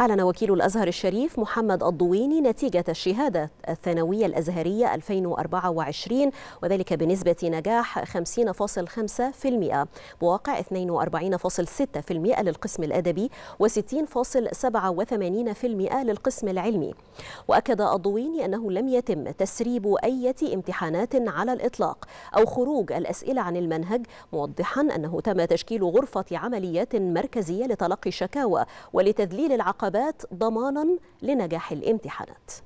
أعلن وكيل الأزهر الشريف محمد الضويني نتيجة الشهادة الثانوية الأزهرية 2024 وذلك بنسبة نجاح 50.5% بواقع 42.6% للقسم الأدبي و60.87% للقسم العلمي وأكد الضويني أنه لم يتم تسريب أي امتحانات على الإطلاق أو خروج الأسئلة عن المنهج موضحا أنه تم تشكيل غرفة عمليات مركزية لتلقي الشكاوى ولتذليل العقبات العقبات ضمانا لنجاح الامتحانات